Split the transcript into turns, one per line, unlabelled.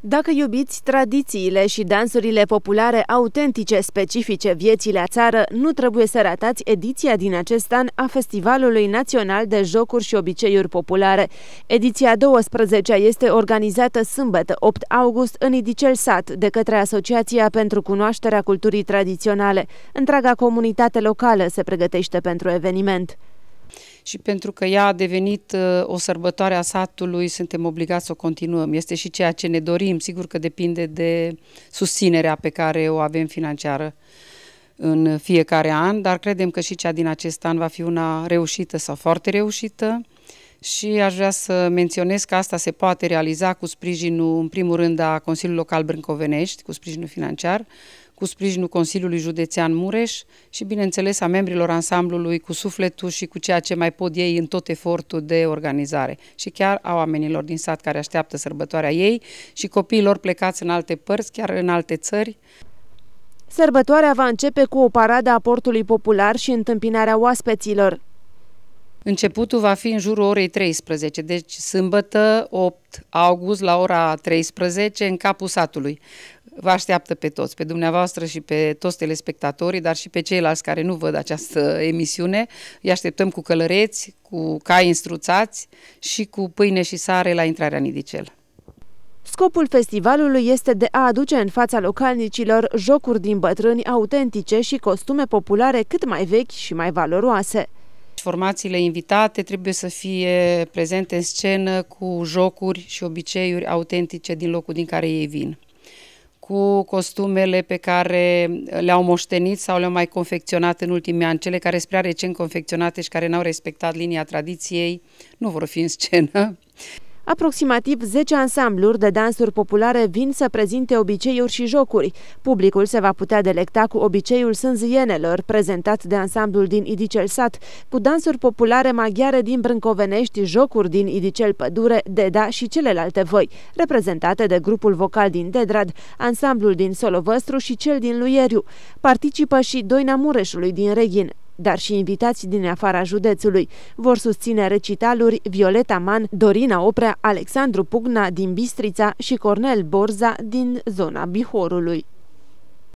Dacă iubiți tradițiile și dansurile populare autentice specifice vieții la țară, nu trebuie să ratați ediția din acest an a Festivalului Național de Jocuri și Obiceiuri Populare. Ediția 12 este organizată sâmbătă 8 august în Idicel Sat de către Asociația pentru Cunoașterea Culturii Tradiționale. Întreaga comunitate locală se pregătește pentru eveniment
și pentru că ea a devenit uh, o sărbătoare a satului, suntem obligați să o continuăm. Este și ceea ce ne dorim, sigur că depinde de susținerea pe care o avem financiară în fiecare an, dar credem că și cea din acest an va fi una reușită sau foarte reușită și aș vrea să menționez că asta se poate realiza cu sprijinul, în primul rând, a Consiliului Local Brâncovenești, cu sprijinul financiar, cu sprijinul Consiliului Județean Mureș și, bineînțeles, a membrilor ansamblului cu sufletul și cu ceea ce mai pot ei în tot efortul de organizare și chiar a oamenilor din sat care așteaptă sărbătoarea ei și copiilor plecați în alte părți, chiar în alte țări.
Sărbătoarea va începe cu o paradă a portului popular și întâmpinarea oaspeților.
Începutul va fi în jurul orei 13, deci sâmbătă 8 august la ora 13 în capul satului. Vă așteaptă pe toți, pe dumneavoastră și pe toți telespectatorii, dar și pe ceilalți care nu văd această emisiune. Îi așteptăm cu călăreți, cu cai instruțați și cu pâine și sare la intrarea în Idicel.
Scopul festivalului este de a aduce în fața localnicilor jocuri din bătrâni autentice și costume populare cât mai vechi și mai valoroase
formațiile invitate trebuie să fie prezente în scenă cu jocuri și obiceiuri autentice din locul din care ei vin cu costumele pe care le-au moștenit sau le-au mai confecționat în ultimii ani, cele care prea recent confecționate și care n-au
respectat linia tradiției, nu vor fi în scenă. Aproximativ 10 ansambluri de dansuri populare vin să prezinte obiceiuri și jocuri. Publicul se va putea delecta cu obiceiul sânzienelor, prezentat de ansamblul din Idicel Sat, cu dansuri populare maghiare din Brâncovenești, jocuri din Idicel Pădure, Deda și celelalte voi, reprezentate de grupul vocal din Dedrad, ansamblul din Solovăstru și cel din Luieriu. Participă și Doina Mureșului din Reghin dar și invitați din afara județului. Vor susține recitaluri Violeta Man, Dorina Oprea, Alexandru Pugna din Bistrița și Cornel Borza din zona Bihorului.